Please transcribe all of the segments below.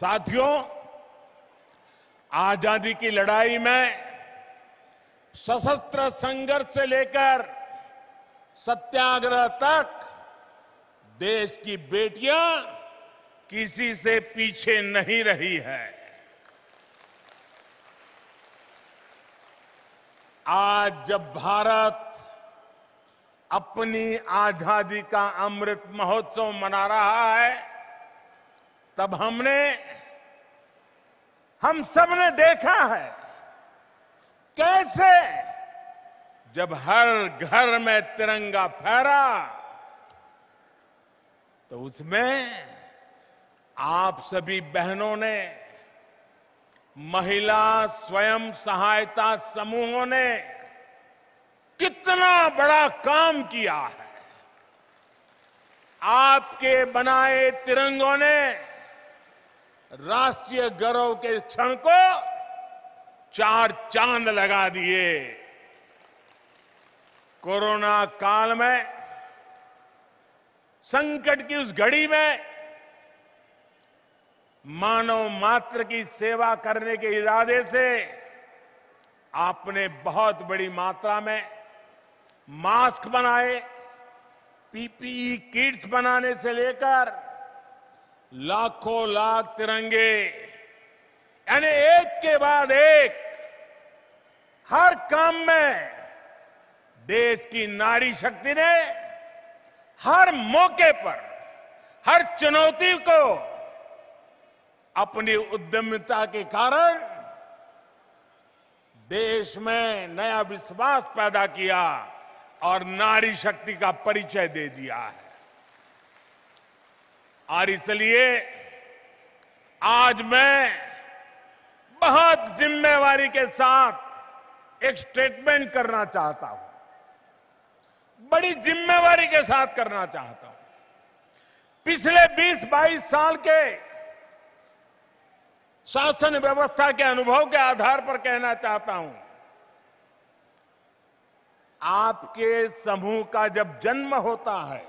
साथियों आजादी की लड़ाई में सशस्त्र संघर्ष से लेकर सत्याग्रह तक देश की बेटियां किसी से पीछे नहीं रही है आज जब भारत अपनी आजादी का अमृत महोत्सव मना रहा है तब हमने हम सब ने देखा है कैसे जब हर घर में तिरंगा फहरा तो उसमें आप सभी बहनों ने महिला स्वयं सहायता समूहों ने कितना बड़ा काम किया है आपके बनाए तिरंगों ने राष्ट्रीय गौरव के क्षण को चार चांद लगा दिए कोरोना काल में संकट की उस घड़ी में मानव मात्र की सेवा करने के इरादे से आपने बहुत बड़ी मात्रा में मास्क बनाए पीपीई किट्स बनाने से लेकर लाखों लाख तिरंगे यानी एक के बाद एक हर काम में देश की नारी शक्ति ने हर मौके पर हर चुनौती को अपनी उद्यमिता के कारण देश में नया विश्वास पैदा किया और नारी शक्ति का परिचय दे दिया है और इसलिए आज मैं बहुत जिम्मेवारी के साथ एक स्टेटमेंट करना चाहता हूं बड़ी जिम्मेवारी के साथ करना चाहता हूं पिछले 20-22 साल के शासन व्यवस्था के अनुभव के आधार पर कहना चाहता हूं आपके समूह का जब जन्म होता है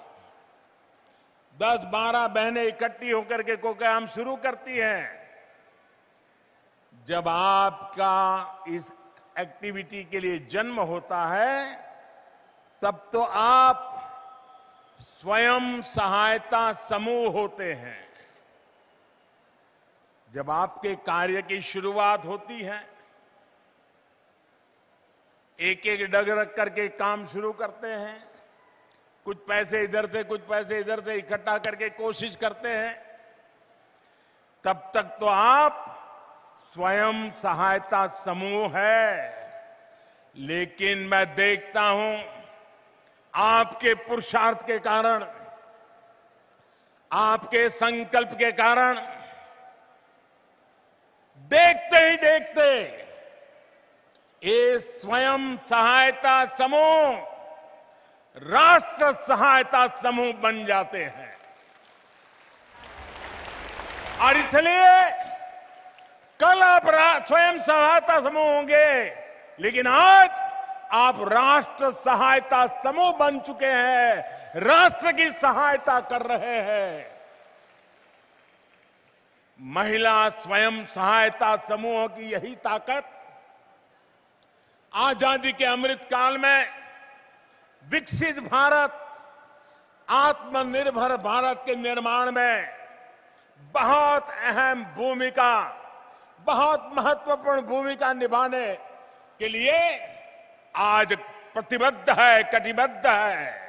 दस बारह बहनें इकट्ठी होकर के को काम शुरू करती हैं जब आपका इस एक्टिविटी के लिए जन्म होता है तब तो आप स्वयं सहायता समूह होते हैं जब आपके कार्य की शुरुआत होती है एक एक डग रख करके काम शुरू करते हैं कुछ पैसे इधर से कुछ पैसे इधर से इकट्ठा करके कोशिश करते हैं तब तक तो आप स्वयं सहायता समूह है लेकिन मैं देखता हूं आपके पुरुषार्थ के कारण आपके संकल्प के कारण देखते ही देखते ये स्वयं सहायता समूह राष्ट्र सहायता समूह बन जाते हैं और इसलिए कल आप स्वयं सहायता समूह होंगे लेकिन आज आप राष्ट्र सहायता समूह बन चुके हैं राष्ट्र की सहायता कर रहे हैं महिला स्वयं सहायता समूह की यही ताकत आजादी के अमृत काल में विकसित भारत आत्मनिर्भर भारत के निर्माण में बहुत अहम भूमिका बहुत महत्वपूर्ण भूमिका निभाने के लिए आज प्रतिबद्ध है कटिबद्ध है